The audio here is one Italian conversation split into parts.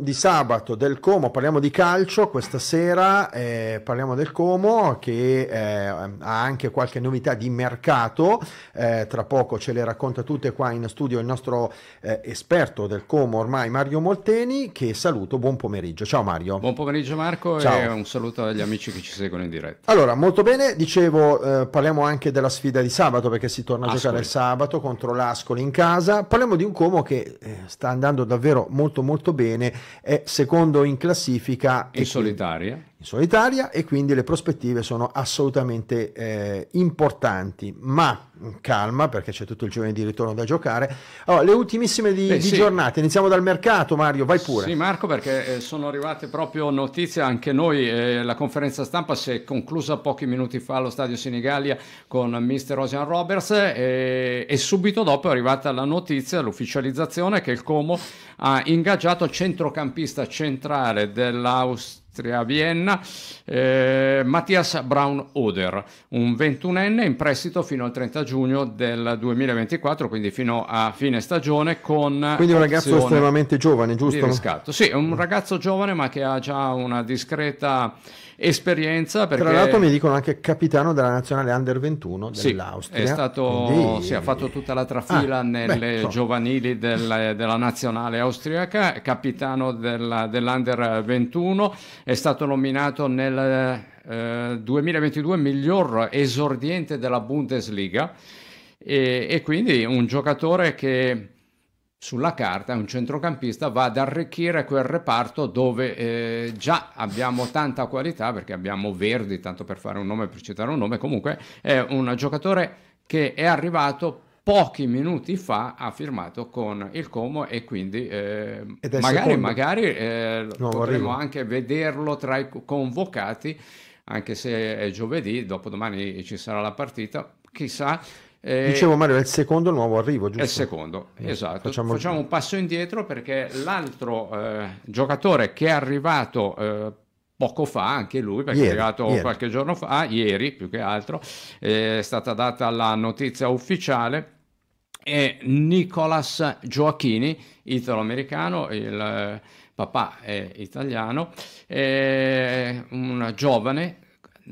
di sabato del Como, parliamo di calcio questa sera, eh, parliamo del Como che eh, ha anche qualche novità di mercato, eh, tra poco ce le racconta tutte qua in studio il nostro eh, esperto del Como ormai Mario Molteni che saluto, buon pomeriggio, ciao Mario. Buon pomeriggio Marco ciao. e un saluto agli amici che ci seguono in diretta. Allora, molto bene, dicevo eh, parliamo anche della sfida di sabato perché si torna a Ascoli. giocare il sabato contro l'Ascoli in casa, parliamo di un Como che eh, sta andando davvero molto molto bene è secondo in classifica. In solitaria in solitaria e quindi le prospettive sono assolutamente eh, importanti, ma mm, calma perché c'è tutto il giorno di ritorno da giocare. Allora, le ultimissime di, Beh, di sì. giornate, iniziamo dal mercato Mario, vai pure. Sì Marco perché eh, sono arrivate proprio notizie anche noi, eh, la conferenza stampa si è conclusa pochi minuti fa allo stadio Sinigallia con mister Ocean Roberts eh, e subito dopo è arrivata la notizia, l'ufficializzazione che il Como ha ingaggiato il centrocampista centrale dell'Austria a Vienna, eh, Mattias Braun-Oder, un 21enne in prestito fino al 30 giugno del 2024, quindi fino a fine stagione con... Quindi un ragazzo estremamente giovane, giusto? Di riscatto. Sì, è un ragazzo giovane ma che ha già una discreta esperienza. Perché... Tra l'altro mi dicono anche capitano della nazionale under 21 dell'Austria. Sì, è stato, Quindi... sì, ha fatto tutta la trafila ah, nelle beh, giovanili del, della nazionale austriaca, capitano della, dell'under 21, è stato nominato nel eh, 2022 miglior esordiente della Bundesliga. E, e, quindi un giocatore che sulla carta un centrocampista va ad arricchire quel reparto dove eh, già abbiamo tanta qualità perché abbiamo Verdi, tanto per fare un nome, per citare un nome, comunque è un giocatore che è arrivato pochi minuti fa ha firmato con il Como e quindi eh, magari, magari eh, potremo arrivo. anche vederlo tra i convocati anche se è giovedì, dopodomani ci sarà la partita, chissà eh, Dicevo Mario, è il secondo nuovo arrivo, giusto? È il secondo, eh, esatto. Facciamo... facciamo... un passo indietro perché l'altro eh, giocatore che è arrivato eh, poco fa, anche lui, perché ieri, è arrivato ieri. qualche giorno fa, ah, ieri più che altro, eh, è stata data la notizia ufficiale, è Nicolas Gioacchini, italo-americano, il eh, papà è italiano, è un giovane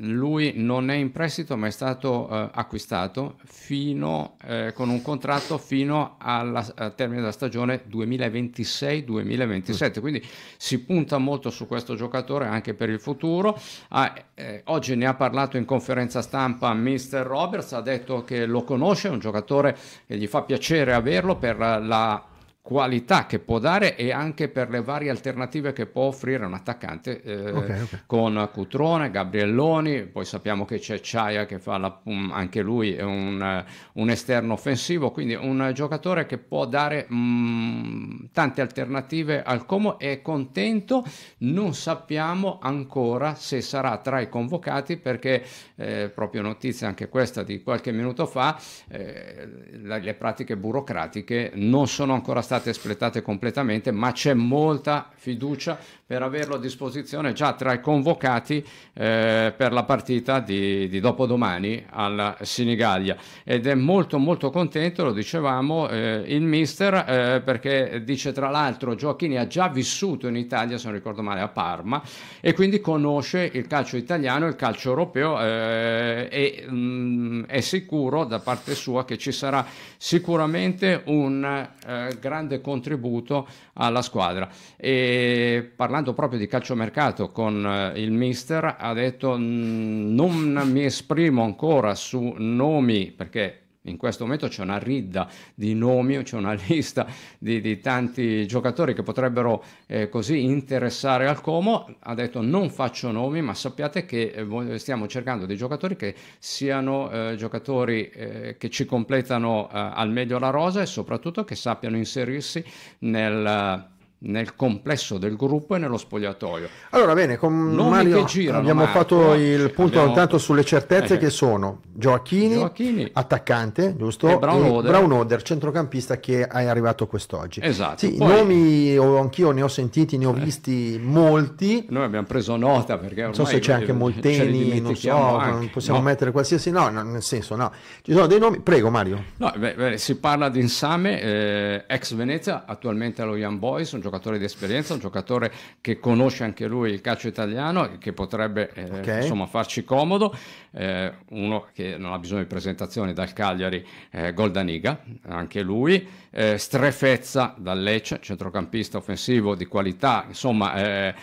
lui non è in prestito ma è stato eh, acquistato fino, eh, con un contratto fino al termine della stagione 2026-2027, quindi si punta molto su questo giocatore anche per il futuro. Ah, eh, oggi ne ha parlato in conferenza stampa Mr. Roberts, ha detto che lo conosce, è un giocatore che gli fa piacere averlo per la qualità che può dare e anche per le varie alternative che può offrire un attaccante eh, okay, okay. con Cutrone, Gabrielloni, poi sappiamo che c'è Ciaia che fa la, mm, anche lui un, eh, un, esterno offensivo, quindi un giocatore che può dare mh, mm, tante alternative al Como è contento, non sappiamo ancora se sarà tra i convocati perché eh, proprio notizia anche questa di qualche minuto fa, eh, le pratiche burocratiche non sono ancora state state espletate completamente, ma c'è molta fiducia per averlo a disposizione già tra i convocati eh, per la partita di, di dopodomani alla Sinigaglia ed è molto molto contento, lo dicevamo, eh, il mister eh, perché dice tra l'altro Gioacchini ha già vissuto in Italia, se non ricordo male, a Parma e quindi conosce il calcio italiano, il calcio europeo eh, e mh, mm, è sicuro da parte sua che ci sarà sicuramente un eh, grande contributo alla squadra. E parlando parlando proprio di calciomercato con eh, il mister, ha detto non mi esprimo ancora su nomi perché in questo momento c'è una ridda di nomi, c'è una lista di, di tanti giocatori che potrebbero eh, così interessare al Como. Ha detto non faccio nomi, ma sappiate che eh, stiamo cercando dei giocatori che siano eh, giocatori eh, che ci completano eh, al meglio la rosa e soprattutto che sappiano inserirsi nel nel complesso del gruppo e nello spogliatoio. Allora bene, con Nomi Mario girano, abbiamo Marco, fatto eh? il punto abbiamo... tanto sulle certezze eh. che sono Gioacchini, Gioacchini attaccante, giusto? E Brown, e Oder. Brown Oder, centrocampista che è arrivato quest'oggi. Esatto. Sì, Poi... nomi anch'io ne ho sentiti, ne ho eh. visti eh. molti. Noi abbiamo preso nota perché Non so se c'è anche Molteni, non so, anche. possiamo no. mettere qualsiasi... No, no, nel senso no. Ci sono dei nomi... Prego Mario. No, beh, beh, si parla di Insame, eh, ex Venezia, attualmente allo Young Boys, un giocatore di esperienza, un giocatore che conosce anche lui il calcio italiano e che potrebbe eh, okay. insomma, farci comodo. Eh, uno che non ha bisogno di presentazioni dal Cagliari, eh, Goldaniga, anche lui. Eh, Strefezza dal Lecce, centrocampista offensivo di qualità. Insomma, eh,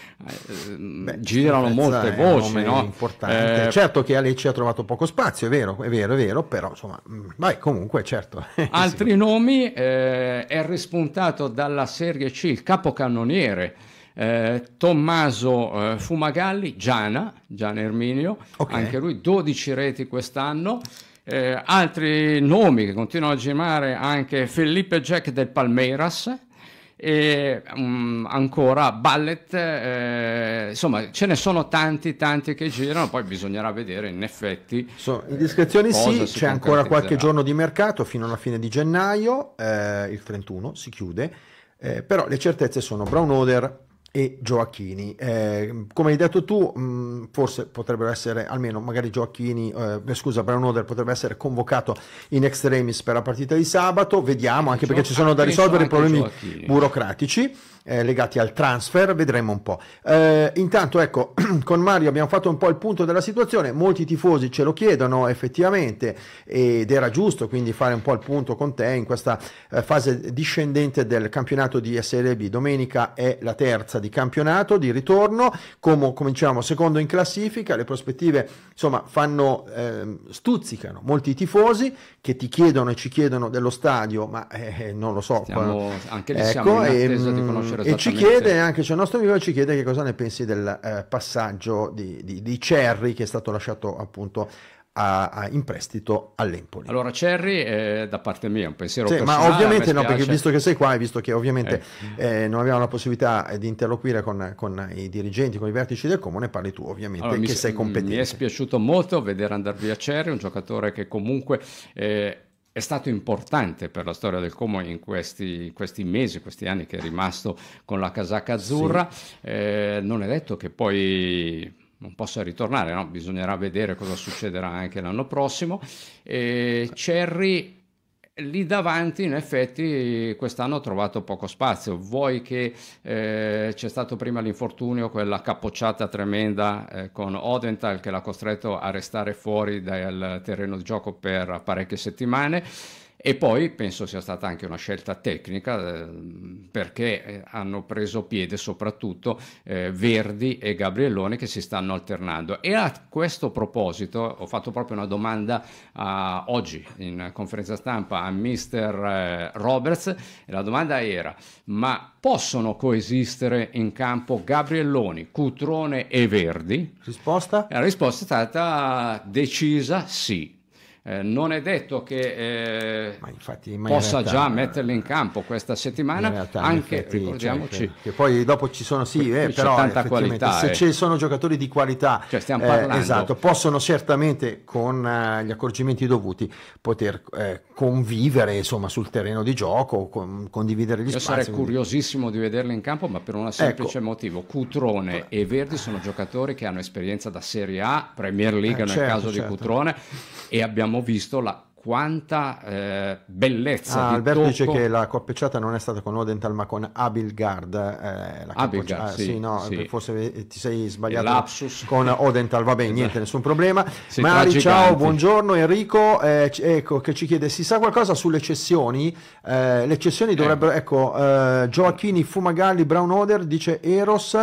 eh, Beh, girano molte voci. No? Importante. certo che a Lecce ha trovato poco spazio, è vero, è vero, è vero, però insomma, mm, vai comunque, certo. Altri sì. nomi, è rispuntato dalla Serie C il capocannoniere. Eh, Tommaso eh, Fumagalli, Giana, Gian Erminio, okay. anche lui 12 reti quest'anno. Eh, altri nomi che continuano a girare anche Felipe Jack del Palmeiras e um, ancora Ballet eh, insomma ce ne sono tanti tanti che girano poi bisognerà vedere in effetti so, indiscrezioni eh, sì c'è ancora qualche giorno di mercato fino alla fine di gennaio eh, il 31 si chiude eh, però le certezze sono Brown Oder, e Gioacchini. Eh, come hai detto tu, mh, mm, forse potrebbero essere, almeno magari Gioacchini, eh, scusa, Brian Oder potrebbe essere convocato in extremis per la partita di sabato, vediamo, anche Gio- perché ci sono da risolvere i problemi Gioacchini. burocratici. Eh, legati al transfer, vedremo un po'. Eh, intanto, ecco, con Mario abbiamo fatto un po' il punto della situazione, molti tifosi ce lo chiedono effettivamente ed era giusto quindi fare un po' il punto con te in questa eh, fase discendente del campionato di Serie B. Domenica è la terza di di campionato, di ritorno, come cominciamo secondo in classifica, le prospettive insomma fanno, eh, stuzzicano molti tifosi che ti chiedono e ci chiedono dello stadio, ma eh, non lo so. Stiamo, eh, anche lì ecco, ehm, e, e, ci chiede, anche c'è cioè, il nostro amico ci chiede che cosa ne pensi del eh, passaggio di, di, di Cerri che è stato lasciato appunto a, a, in prestito all'Empoli. Allora, Cerri, eh, da parte mia, un pensiero sì, personale. Ma ovviamente no, perché visto che sei qua e visto che ovviamente eh. Eh, non abbiamo la possibilità eh, di interloquire con, con, i dirigenti, con i vertici del comune, parli tu ovviamente, allora, che mi, sei competente. Mi è spiaciuto molto vedere andare via Cerri, un giocatore che comunque eh, è stato importante per la storia del Como in questi, questi, mesi, questi anni che è rimasto con la casacca azzurra. Sì. Eh, non è detto che poi non possa ritornare, no? bisognerà vedere cosa succederà anche l'anno prossimo. E Cerri lì davanti in effetti quest'anno ha trovato poco spazio vuoi che eh, c'è stato prima l'infortunio quella capocciata tremenda eh, con Odenthal che l'ha costretto a restare fuori dal terreno di gioco per parecchie settimane e poi penso sia stata anche una scelta tecnica ehm, eh, perché hanno preso piede soprattutto eh, Verdi e Gabriellone che si stanno alternando. E a questo proposito ho fatto proprio una domanda a, oggi in conferenza stampa a mister eh, Roberts e la domanda era ma possono coesistere in campo Gabrielloni, Cutrone e Verdi? Risposta? La risposta è stata decisa sì. Eh, non è detto che eh, ma infatti, ma possa realtà, già metterli in campo questa settimana, realtà, anche effetti, cioè, ricordiamoci. Cioè, che, poi dopo ci sono, sì, eh, però tanta qualità, se eh. ci sono giocatori di qualità, cioè stiamo eh, parlando. esatto, possono certamente con gli accorgimenti dovuti poter convivere insomma, sul terreno di gioco, con, condividere gli Io spazi. Io sarei quindi... curiosissimo di vederli in campo, ma per un semplice ecco. motivo. Cutrone e Verdi sono giocatori che hanno esperienza da Serie A, Premier League nel certo, caso certo. di Cutrone, e abbiamo abbiamo visto la quanta eh, bellezza. Ah, Alberto tocco. dice che la coppicciata non è stata con Odental ma con Abilgard. Eh, Abilgard ah, sì, sì, no, sì. forse eh, ti sei sbagliato Lapsus. con Odental, va bene, esatto. niente, nessun problema. Sei Mari, ciao, buongiorno Enrico, eh, ecco che ci chiede, si sa qualcosa sulle cessioni? Eh, le cessioni eh. dovrebbero, ecco, Gioacchini, Fumagalli, Brown Oder, dice Eros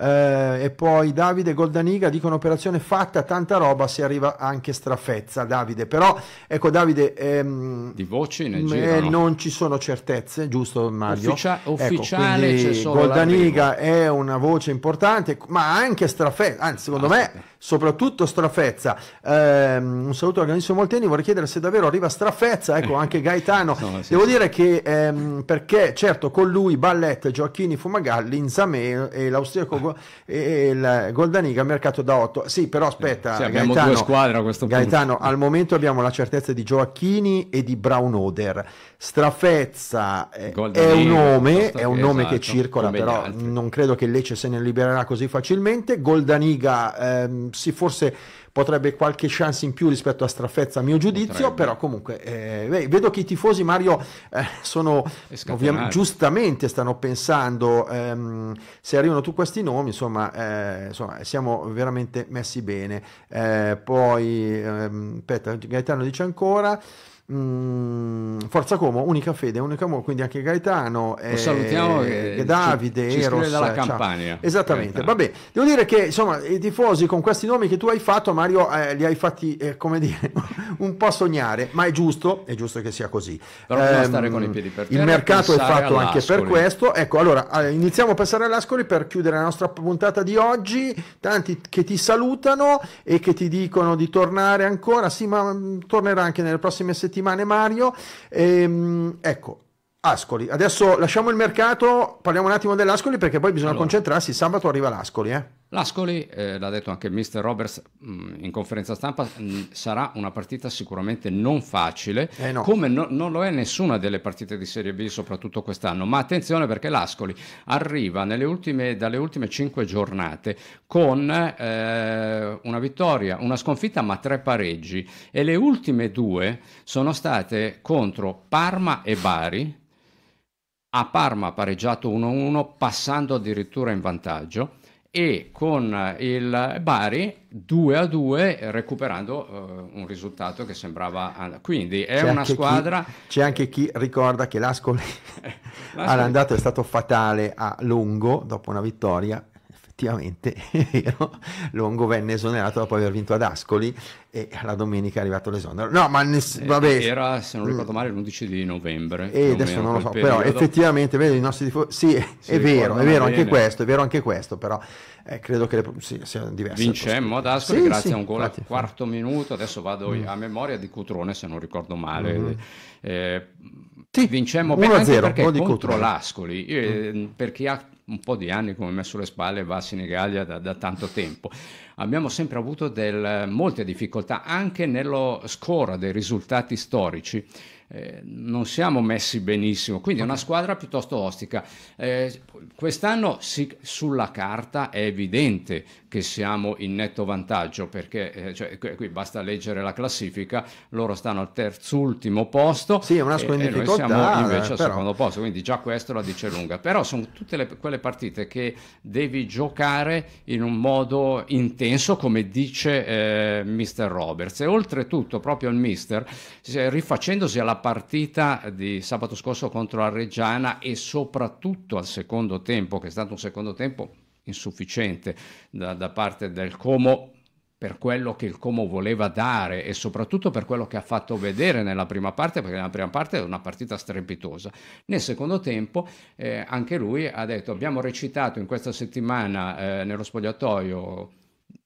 e poi Davide Goldaniga dicono operazione fatta, tanta roba, si arriva anche strafezza Davide, però ecco Davide Davide, ehm, di voci in Egitto no? non ci sono certezze, giusto Mario? Ufficia- ecco, ufficiale ecco, c'è solo Goldaniga è una voce importante, ma anche Strafe, anzi secondo ah, me soprattutto Strafezza. Eh, un saluto a Granissimo Molteni, vorrei chiedere se davvero arriva Strafezza, ecco eh. anche Gaetano. no, sì, Devo sì. dire che ehm, perché certo con lui Ballet, Gioacchini, Fumagalli, Inzame e l'austriaco eh. e il Goldaniga mercato da 8. Sì, però aspetta, sì, abbiamo Gaetano, due squadre a questo punto. Gaetano, al momento abbiamo la certezza di Gioacchini e di Brown Oder. Strafezza eh, è un nome, è un nome esatto, che circola, però non credo che Lecce se ne libererà così facilmente. Goldaniga ehm, sì, forse potrebbe qualche chance in più rispetto a Straffezza a mio giudizio, potrebbe. però comunque eh, beh, vedo che i tifosi Mario eh, sono ovviamente giustamente stanno pensando ehm, se arrivano tu questi nomi, insomma, eh, insomma siamo veramente messi bene. Eh, poi ehm, aspetta, Gaetano dice ancora Mm, Forza Como, unica fede, unica amore, quindi anche Gaetano e, salutiamo eh, e, e Davide ci, ci Eros dalla Campania. Esattamente. Gaetano. Vabbè, devo dire che insomma, i tifosi con questi nomi che tu hai fatto, Mario, eh, li hai fatti eh, come dire, un po' sognare, ma è giusto, è giusto che sia così. Però eh, stare con i piedi per terra, Il mercato è fatto anche per questo. Ecco, allora eh, iniziamo a pensare all'Ascoli per chiudere la nostra puntata di oggi. Tanti che ti salutano e che ti dicono di tornare ancora. Sì, ma mm, tornerà anche nelle prossime settimane settimane Mario. Ehm, ecco, Ascoli. Adesso lasciamo il mercato, parliamo un attimo dell'Ascoli perché poi bisogna allora. concentrarsi, sabato arriva l'Ascoli. Eh. L'Ascoli, eh, l'ha detto anche Mr. Roberts mh, mm, in conferenza stampa, mh, mm, sarà una partita sicuramente non facile, eh no. come no, non lo è nessuna delle partite di Serie B, soprattutto quest'anno. Ma attenzione perché l'Ascoli arriva ultime, dalle ultime cinque giornate con eh, una vittoria, una sconfitta, ma tre pareggi. E le ultime due sono state contro Parma e Bari. A Parma pareggiato 1-1, passando addirittura in vantaggio e con eh, il Bari 2 a 2 recuperando uh, un risultato che sembrava quindi è c'è una squadra chi, c'è anche chi ricorda che l'Ascoli, all'andata è stato fatale a Longo dopo una vittoria effettivamente è vero, Longo venne esonerato dopo aver vinto ad Ascoli e la domenica è arrivato l'esonero. No, ma ness- eh, vabbè. Era, se non mm. ricordo male, l'11 di novembre. E eh, adesso non lo so, però effettivamente, vedo i nostri tifosi, sì, è, è vero, è vero bene. anche questo, è vero anche questo, però eh, credo che le, sì, siano diverse. Vincemmo ad Ascoli sì, grazie sì, a un gol al quarto minuto, adesso vado mm. a memoria di Cutrone se non ricordo male. Mm. Eh, sì, vincemmo bene anche perché contro l'Ascoli, eh, mm. per chi ha un po' di anni come me sulle spalle va a Senigallia da, da tanto tempo. Abbiamo sempre avuto del, molte difficoltà anche nello score dei risultati storici eh, non siamo messi benissimo, quindi è una squadra piuttosto ostica. Eh, quest'anno si, sulla carta è evidente che siamo in netto vantaggio perché eh, cioè, qui basta leggere la classifica, loro stanno al terzultimo posto sì, è una e, in noi siamo invece al però... secondo posto, quindi già questo la dice lunga, però sono tutte le, quelle partite che devi giocare in un modo intenso come dice eh, mister Roberts e oltretutto proprio il mister eh, rifacendosi alla partita di sabato scorso contro la Reggiana e soprattutto al secondo tempo, che è stato un secondo tempo insufficiente da, da parte del Como, per quello che il Como voleva dare e soprattutto per quello che ha fatto vedere nella prima parte, perché nella prima parte è una partita strepitosa. Nel secondo tempo eh, anche lui ha detto abbiamo recitato in questa settimana eh, nello spogliatoio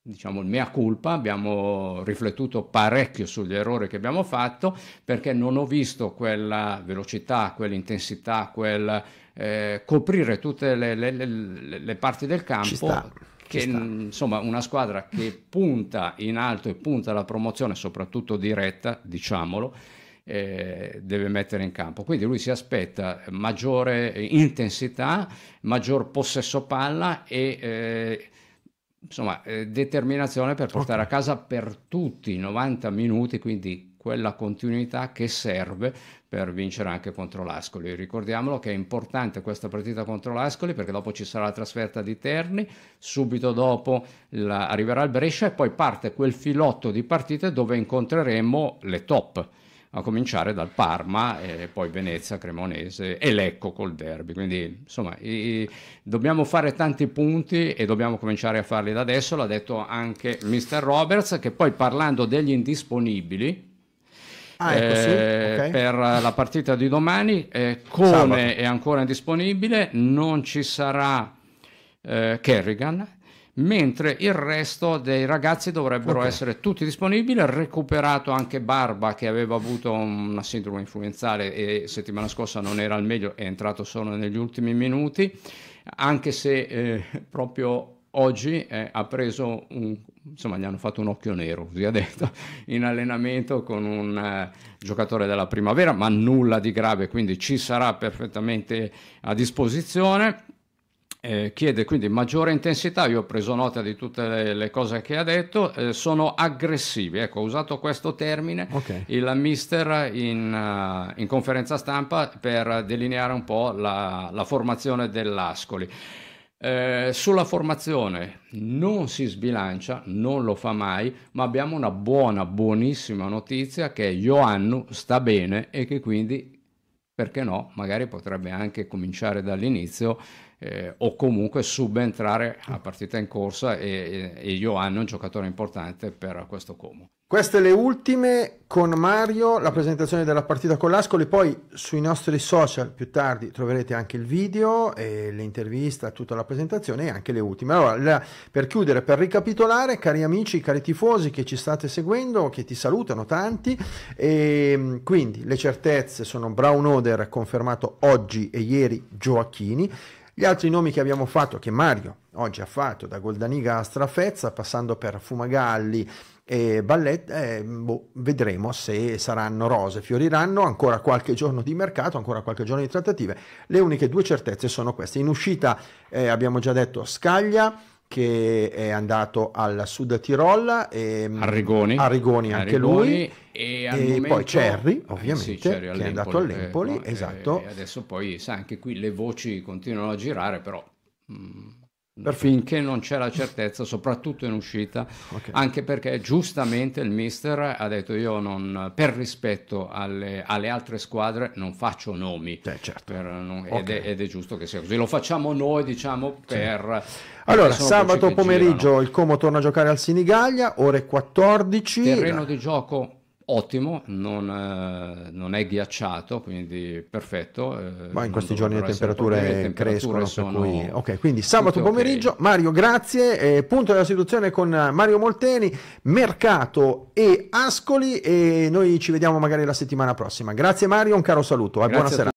diciamo il mea culpa, abbiamo riflettuto parecchio sugli errori che abbiamo fatto perché non ho visto quella velocità, quell'intensità, quel eh, coprire tutte le, le, le, le, parti del campo. che insomma una squadra che punta in alto e punta alla promozione, soprattutto diretta, diciamolo, eh, deve mettere in campo. Quindi lui si aspetta maggiore intensità, maggior possesso palla e eh, insomma, eh, determinazione per portare okay. a casa per tutti i 90 minuti, quindi quella continuità che serve per vincere anche contro l'Ascoli. Ricordiamolo che è importante questa partita contro l'Ascoli perché dopo ci sarà la trasferta di Terni, subito dopo la, arriverà il Brescia e poi parte quel filotto di partite dove incontreremo le top a cominciare dal Parma e poi Venezia, Cremonese e Lecco col derby. Quindi insomma i, dobbiamo fare tanti punti e dobbiamo cominciare a farli da adesso, l'ha detto anche Mr. Roberts, che poi parlando degli indisponibili, Ah, ecco, eh, okay. per la partita di domani. Eh, come Salve. è ancora indisponibile, non ci sarà eh, Kerrigan mentre il resto dei ragazzi dovrebbero okay. essere tutti disponibili, recuperato anche Barba che aveva avuto una sindrome influenzale e settimana scorsa non era al meglio, è entrato solo negli ultimi minuti, anche se eh, proprio oggi eh, ha preso un, insomma gli hanno fatto un occhio nero così ha detto in allenamento con un eh, giocatore della primavera ma nulla di grave quindi ci sarà perfettamente a disposizione eh, chiede quindi maggiore intensità, io ho preso nota di tutte le, le cose che ha detto, eh, sono aggressivi, ecco ho usato questo termine okay. il mister in, uh, in, conferenza stampa per delineare un po' la, la formazione dell'Ascoli. Eh, sulla formazione non si sbilancia, non lo fa mai, ma abbiamo una buona, buonissima notizia che Ioannu sta bene e che quindi, perché no, magari potrebbe anche cominciare dall'inizio eh, o comunque subentrare a partita in corsa e, e, e Ioanno un giocatore importante per questo Como. Queste le ultime con Mario, la presentazione della partita con l'Ascoli, poi sui nostri social più tardi troverete anche il video, l'intervista, tutta la presentazione e anche le ultime. Allora, la, per chiudere, per ricapitolare, cari amici, cari tifosi che ci state seguendo, che ti salutano tanti, e, ehm, quindi le certezze sono Brown Oder confermato oggi e ieri Gioacchini, gli altri nomi che abbiamo fatto, che Mario oggi ha fatto, da Goldaniga a Strafezza, passando per Fumagalli e Ballet, eh, boh, vedremo se saranno rose, fioriranno, ancora qualche giorno di mercato, ancora qualche giorno di trattative. Le uniche due certezze sono queste. In uscita eh, abbiamo già detto Scaglia, che è andato al Sud Tirol, e, ehm, Arrigoni, Arrigoni anche Arrigoni, lui, e, e momento, poi Cerri eh ovviamente, sì, Cerri che è andato all'Empoli, eh, esatto. E adesso poi, sa, anche qui le voci continuano a girare, però... Mh mm, per finché non c'è la certezza, soprattutto in uscita, okay. anche perché giustamente il mister ha detto io non, per rispetto alle, alle altre squadre non faccio nomi, eh, certo. non, okay. ed, è, ed, è, giusto che sia così, lo facciamo noi diciamo per... Sì. Allora, sabato pomeriggio girano. il Como torna a giocare al Sinigaglia, ore 14. Terreno di gioco ottimo, non, eh, non, è ghiacciato, quindi perfetto. Eh, Ma in questi giorni le temperature, problemi, le temperature crescono, cui... Ok, quindi sabato pomeriggio, okay. Mario grazie, eh, punto della situazione con Mario Molteni, Mercato e Ascoli e noi ci vediamo magari la settimana prossima. Grazie Mario, un caro saluto e buona serata.